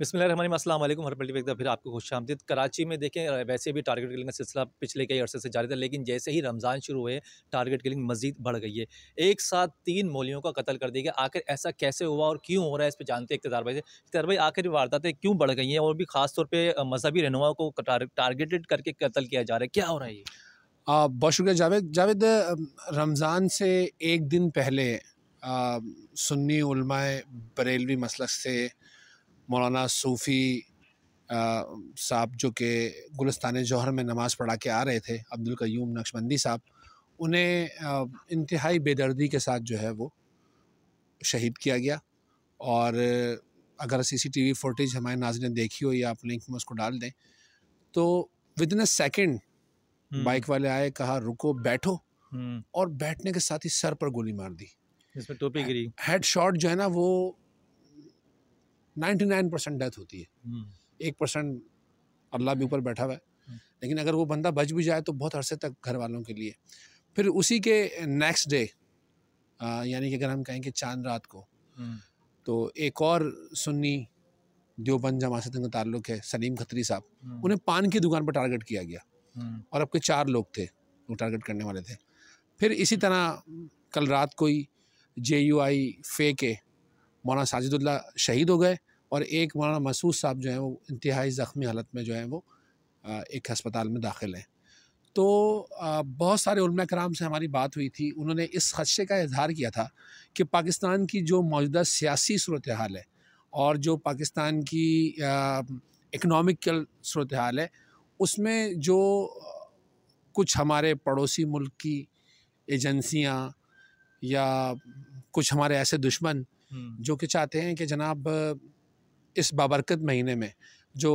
बिसमिल अस्सलाम वालेकुम हर पलटी एक फिर आपको खुश आमदीद कराची में देखें वैसे भी टारगेट किलिंग का सिलसिला पिछले कई अर्से से जारी था लेकिन जैसे ही रमज़ान शुरू हुए टारगेट किलिंग मजीद बढ़ गई है एक साथ तीन मोलियों का कत्ल कर दिया गया आखिर ऐसा कैसे हुआ और क्यों हो रहा है इस पर जानते हैं इकतदार भाई से इकतदार भाई आखिर वारदातें क्यों बढ़ गई हैं और भी खासतौर पर मजहबी रहनुमाओं को टारगेटेड करके कत्ल किया जा रहा है क्या हो रहा है ये बहुत शुक्रिया जावेद जावेद रमज़ान से एक दिन पहले सुन्नी बरेलवी मसल से मौलाना सूफ़ी साहब जो कि गुलस्तान जौहर में नमाज़ पढ़ा के आ रहे थे अब्दुल क्यूम नक्शबंदी साहब उन्हें इंतहाई बेदर्दी के साथ जो है वो शहीद किया गया और अगर सीसीटीवी फुटेज हमारे नाजर ने देखी हो या आप लिंक में उसको डाल दें तो within a second bike वाले आए कहा रुको बैठो हम्म। और बैठने के साथ ही सर पर गोली मार दी जिसमें टोपी गिरी हेड शॉट जो है ना वो नाइन्टी नाइन परसेंट डेथ होती है हम्म। एक परसेंट अल्लाह भी ऊपर बैठा हुआ है हम्म। लेकिन अगर वो बंदा बच भी जाए तो बहुत अरसे तक घर वालों के लिए फिर उसी के नेक्स्ट डे यानी कि अगर हम कहें कि चांद रात को हम्म। तो एक और सुन्नी देवबंद जमात से ताल्लुक है सलीम खत्री साहब उन्हें पान की दुकान पर टारगेट किया गया और अब के चार लोग थे वो टारगेट करने वाले थे फिर इसी तरह कल रात को ही जे यू आई फे के मौलाना साजिदुल्ला शहीद हो गए और एक मौलाना मसूद साहब जो हैं वो इंतहाई ज़ख्मी हालत में जो है वो एक हस्पताल में दाखिल हैं तो बहुत सारे कराम से हमारी बात हुई थी उन्होंने इस खदशे का इजहार किया था कि पाकिस्तान की जो मौजूदा सियासी सूरत हाल है और जो पाकिस्तान की इकनॉमिकल सूरत हाल है उसमें जो कुछ हमारे पड़ोसी मुल्क की एजेंसियाँ या कुछ हमारे ऐसे दुश्मन जो कि चाहते हैं कि जनाब इस बाबरकत महीने में जो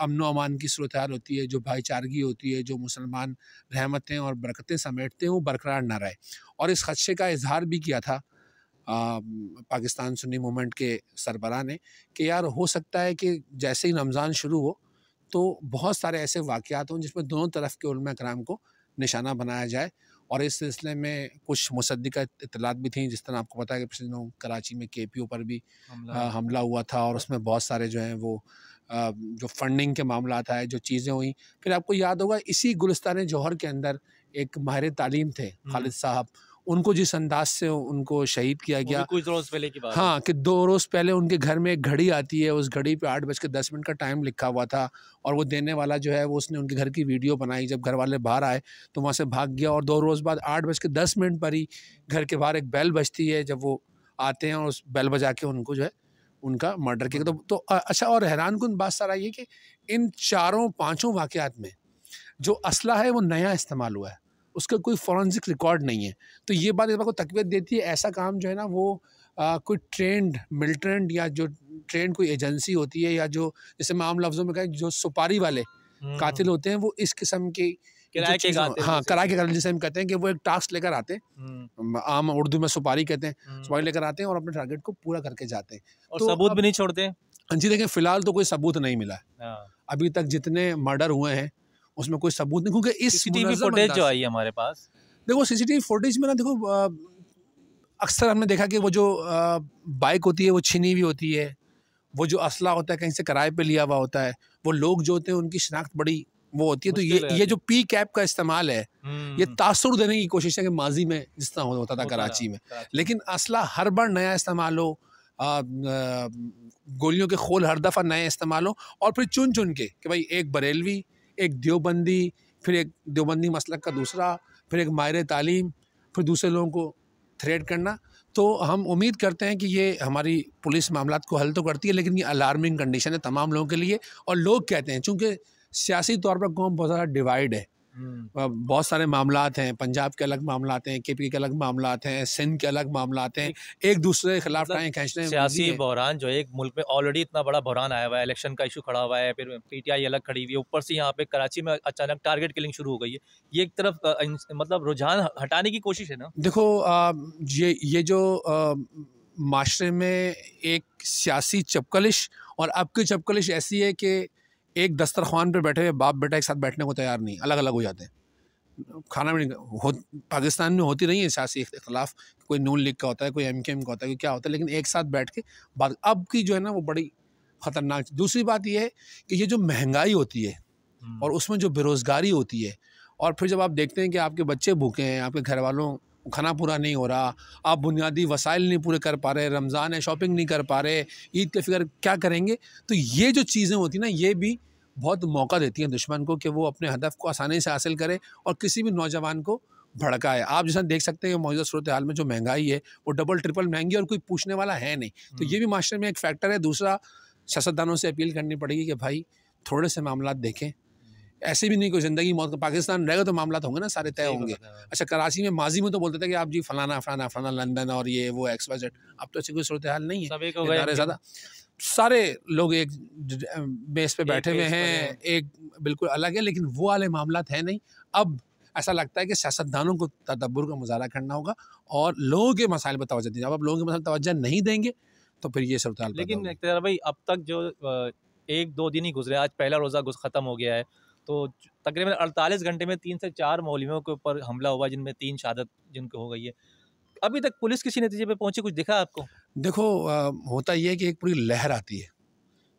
अमन अमान की सूरत होती है जो भाईचारगी होती है जो मुसलमान रहमतें और बरकतें समेटते हैं वो बरकरार ना रहे और इस खदशे का इजहार भी किया था आ, पाकिस्तान सुन्नी मूवमेंट के सरबरा ने कि यार हो सकता है कि जैसे ही रमज़ान शुरू हो तो बहुत सारे ऐसे वाक़ हों जिसमें दोनों तरफ के उल्मा कराम को निशाना बनाया जाए और इस सिलसिले में कुछ मुसदा इतलात भी थी जिस तरह आपको पता है कि पिछले दिनों कराची में के पी ओ पर भी हाँ, हमला हुआ था और उसमें बहुत सारे जो हैं वो आ, जो फंडिंग के मामला आए जो चीज़ें हुई फिर आपको याद होगा इसी गुलस्तान जौहर के अंदर एक माहिर तालीम थे खालिद साहब उनको जिस अंदाज से उनको शहीद किया गया कुछ रोज़ पहले की बात हाँ कि दो रोज़ पहले उनके घर में एक घड़ी आती है उस घड़ी पे आठ बज के दस मिनट का टाइम लिखा हुआ था और वो देने वाला जो है वो उसने उनके घर की वीडियो बनाई जब घर वाले बाहर आए तो वहाँ से भाग गया और दो रोज़ बाद आठ बज के दस मिनट पर ही घर के बाहर एक बैल बजती है जब वो आते हैं और उस बैल बजा के उनको जो है उनका मर्डर किया तो, तो अच्छा और हैरान कन बात सर आई है कि इन चारों पाँचों वाक़ात में जो असला है वो नया इस्तेमाल हुआ है उसका कोई फॉरेंसिक रिकॉर्ड नहीं है तो ये बात इस बात को तकवीत देती है ऐसा काम जो है ना वो आ, कोई ट्रेंड मिलिटेंट या जो ट्रेंड कोई एजेंसी होती है या जो जैसे मैं आम लफ्ज़ों में कहें जो सुपारी वाले हम्म। कातिल होते हैं वो इस किस्म के हाँ कराए के कारण जैसे हम कहते हैं कि वो एक टास्क लेकर आते हैं हम्म। आम उर्दू में सुपारी कहते हैं हम्म। सुपारी लेकर आते हैं और अपने टारगेट को पूरा करके जाते हैं और तो सबूत भी नहीं छोड़ते हाँ जी देखें फिलहाल तो कोई सबूत नहीं मिला हाँ। अभी तक जितने मर्डर हुए हैं उसमें कोई सबूत नहीं क्योंकि इस सीसीटीवी फुटेज जो आई है हमारे पास देखो सीसीटीवी फुटेज में ना देखो अक्सर हमने देखा कि वो जो बाइक होती है वो छिनी हुई होती है वो जो असला होता है कहीं से किराए पे लिया हुआ होता है वो लोग जो होते हैं उनकी शिनाख्त बड़ी वो होती है तो ये ये जो पी कैप का इस्तेमाल है ये हम्म। तासुर देने की कोशिश है कि माजी में जिस तरह होता था कराची में लेकिन असला हर बार नया इस्तेमाल हो गोलियों के खोल हर दफ़ा नए इस्तेमाल हो और फिर चुन चुन के कि भाई एक बरेलवी एक देवबंदी फिर एक देवबंदी मसलक का दूसरा फिर एक मायर तालीम फिर दूसरे लोगों को थ्रेड करना तो हम उम्मीद करते हैं कि ये हमारी पुलिस मामला को हल तो करती है लेकिन ये अलार्मिंग कंडीशन है तमाम लोगों के लिए और लोग कहते हैं चूँकि सियासी तौर पर कौम बहुत ज़्यादा डिवाइड है हम्म। बहुत सारे मामला हैं पंजाब के अलग मामला हैं के पी के अलग मामला हैं सिंध के अलग मामला हैं एक दूसरे के खिलाफ टाएँ मतलब खींचने सियासी बहरान जो है एक मुल्क में ऑलरेडी इतना बड़ा बहरान आया हुआ है इलेक्शन का इशू खड़ा हुआ है फिर पी टी आई अलग खड़ी हुई है ऊपर से यहाँ पे कराची में अचानक टारगेट किलिंग शुरू हो गई है ये एक तरफ मतलब रुझान हटाने की कोशिश है ना देखो ये ये जो माशरे में एक सियासी चपकलिश और अब की चपकलिश ऐसी है कि एक दस्तरखान पर बैठे हुए बाप बेटा एक साथ बैठने को तैयार नहीं अलग अलग हो जाते हैं खाना भी हो पाकिस्तान में होती नहीं है सियासी इख्तलाफ कोई नून लीग का होता है कोई एम के एम का होता है कोई क्या होता है लेकिन एक साथ बैठ के बात अब की जो है ना वो बड़ी ख़तरनाक दूसरी बात यह है कि ये जो महंगाई होती है हम्म। और उसमें जो बेरोज़गारी होती है और फिर जब आप देखते हैं कि आपके बच्चे भूखे हैं आपके घर वालों खाना पूरा नहीं हो रहा आप बुनियादी वसाइल नहीं पूरे कर पा रहे रमज़ान है शॉपिंग नहीं कर पा रहे ईद के फिक्र क्या करेंगे तो ये जो चीज़ें होती ना ये भी बहुत मौका देती हैं दुश्मन को कि वो अपने हदफ को आसानी से हासिल करे और किसी भी नौजवान को भड़काए आप जैसा देख सकते हैं मौजूदा सूरत हाल में जो महंगाई है वो डबल ट्रिपल महंगी और कोई पूछने वाला है नहीं तो हम्म। ये भी माशरे में एक फैक्टर है दूसरा सियासतदानों से अपील करनी पड़ेगी कि भाई थोड़े से मामला देखें ऐसे भी नहीं कोई ज़िंदगी मौत का पाकिस्तान रहेगा तो मामला होंगे ना सारे तय होंगे अच्छा कराची में माजी में तो बोलते थे कि आप जी फलाना फलाना फलाना लंदन और ये वो एक्स वाइजेड अब तो ऐसी कोई सूरत हाल नहीं है ज़्यादा सारे लोग एक बेस पे बैठे हुए हैं एक बिल्कुल अलग है लेकिन वो वाले मामला है नहीं अब ऐसा लगता है कि सियासतदानों को तदब्बर का मुजाहरा करना होगा और लोगों के मसाइल पर तोज्जह दीजिए अब लोगों के मसाइल तोज्जह नहीं देंगे तो फिर ये सूरत लेकिन भाई अब तक जो एक दो दिन ही गुजरे आज पहला रोज़ा गुस ख़त्म हो गया है तो तकरीबन 48 घंटे में तीन से चार मौलवियों के ऊपर हमला हुआ जिनमें तीन शहादत जिनको हो गई है अभी तक पुलिस किसी नतीजे पे पहुंची कुछ दिखा आपको देखो आ, होता यह है कि एक पूरी लहर आती है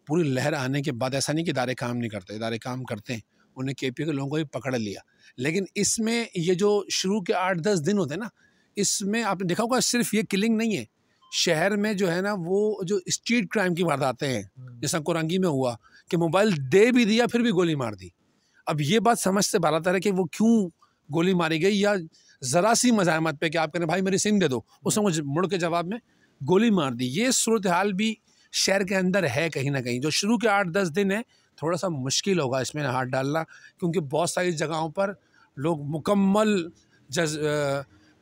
पूरी लहर आने के बाद ऐसा नहीं कि इदारे काम नहीं करते इदारे काम करते हैं उन्हें के पी के लोगों को भी पकड़ लिया लेकिन इसमें ये जो शुरू के आठ दस दिन होते हैं ना इसमें आपने देखा होगा सिर्फ ये किलिंग नहीं है शहर में जो है ना वो जो स्ट्रीट क्राइम की वारदातें हैं हम्म। जैसा कोरंगी में हुआ कि मोबाइल दे भी दिया फिर भी गोली मार दी अब ये बात समझ से बारातर है कि वो क्यों गोली मारी गई या ज़रा सी मजामत पे कि आप कह रहे भाई मेरी सिम दे दो उस हम्म। समझ मुड़ के जवाब में गोली मार दी ये सूरत हाल भी शहर के अंदर है कहीं ना कहीं जो शुरू के आठ दस दिन है थोड़ा सा मुश्किल होगा इसमें हाथ डालना क्योंकि बहुत सारी जगहों पर लोग मुकम्मल जज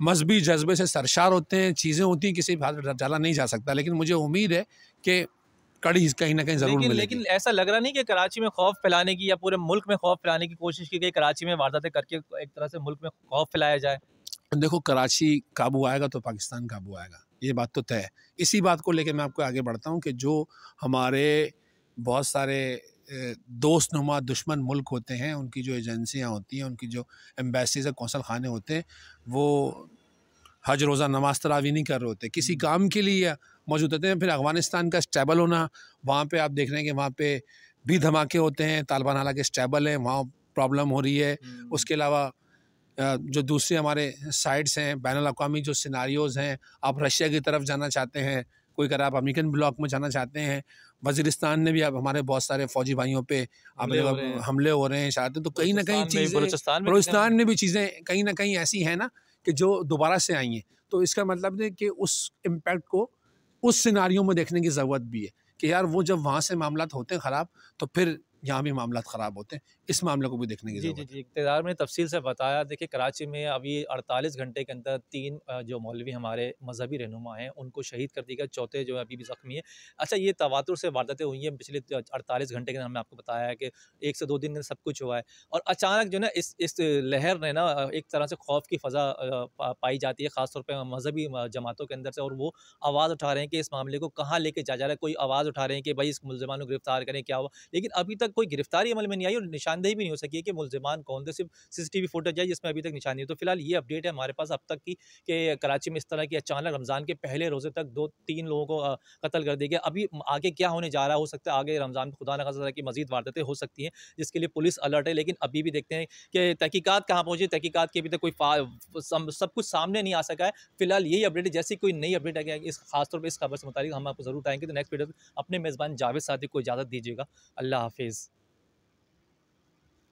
मजहबी जज्बे से सरशार होते हैं चीज़ें होती हैं किसी भी हाथ डाला नहीं जा सकता लेकिन मुझे उम्मीद है कि कड़ी कहीं ना कहीं जरूर लेकिन, लेकिन ऐसा लग रहा नहीं कि कराची में खौफ फैलाने की या पूरे मुल्क में खौफ फैलाने की कोशिश की गई कराची में वारदातें करके एक तरह से मुल्क में खौफ फैलाया जाए देखो कराची काबू आएगा तो पाकिस्तान काबू आएगा ये बात तो तय इसी बात को लेकर मैं आपको आगे बढ़ता हूँ कि जो हमारे बहुत सारे दोस्त नुमा दुश्मन मुल्क होते हैं उनकी जो एजेंसियाँ होती हैं उनकी जो एम्बेसीज और कौंसल खाने होते हैं वो हज रोज़ा नमाज तरावी नहीं कर रहे होते किसी काम के लिए मौजूद होते हैं फिर अफगानिस्तान का स्टेबल होना वहाँ पे आप देख रहे हैं कि वहाँ पे भी धमाके होते हैं तालिबान हालांकि स्टेबल हैं वहाँ प्रॉब्लम हो रही है उसके अलावा जो दूसरे हमारे साइड्स हैं बैन अवी जो सिनारीोज़ हैं आप रशिया की तरफ जाना चाहते हैं कोई अगर आप अमेरिकन ब्लॉक में जाना चाहते हैं वजीरिस्तान ने भी अब हमारे बहुत सारे फौजी भाइयों पे हमले हो रहे हैं हमले हो रहे हैं शायद तो कहीं ना कहीं चीज़ें बलोचिस्तान में भी चीज़ें कहीं ना कहीं ऐसी हैं ना कि जो दोबारा से आई हैं तो इसका मतलब है कि उस इम्पैक्ट को उस सिनारियों में देखने की ज़रूरत भी है कि यार वो जब वहाँ से मामला होते हैं ख़राब तो फिर यहाँ भी मामला ख़राब होते हैं इस मामले को भी देखने की जी जी जी इकतदार ने तफसील से बताया देखिए कराची में अभी अड़तालीस घंटे के अंदर तीन जो मौलवी हमारे मजहबी रहनुमा हैं उनको शहीद कर दिया गया चौथे जो अभी भी जख्मी है अच्छा ये तवातुर से वारदातें हुई हैं पिछले अड़तालीस घंटे के अंदर हमने आपको बताया है कि एक से दो दिन में सब कुछ हुआ है और अचानक जो ना इस इस लहर ने ना एक तरह से खौफ की फ़जा पाई जाती है ख़ासतौर पर मजहबी जमातों के अंदर से और वो आवाज़ उठा रहे हैं कि इस मामले को कहाँ लेके जा जा रहा है कोई आवाज़ उठा रहे हैं कि भाई इस मुलजमान को गिरफ्तार करें क्या हुआ लेकिन अभी तक कोई गिरफ्तारी अमल में नहीं आई और निशानदेही भी नहीं हो सकी है कि मुलजमान कौन थे सिर्फ सीसीटीवी फुटेज है जिसमें अभी तक निशानी है तो फिलहाल ये अपडेट है हमारे पास अब तक की कि कराची में इस तरह की अचानक रमज़ान के पहले रोज़े तक दो तीन लोगों को कत्ल कर दिया गया अभी आगे क्या होने जा रहा हो सकता है आगे रमज़ान में खुदा नखा की मजीद वारदातें हो सकती हैं जिसके लिए पुलिस अलर्ट है लेकिन अभी भी देखते हैं कि तहकीकत कहाँ पहुँची तहकीकत की अभी तक कोई सब कुछ सामने नहीं आ सका है फिलहाल यही अपडेट है जैसी कोई नई अपडेट है इस खासतौर पर इस खबर से मुताबिक हम आपको ज़रूर आएंगे तो नेक्स्ट वीडियो अपने मेज़बान जावेद साथी को इजाज़त दीजिएगा अल्लाह हाफिज़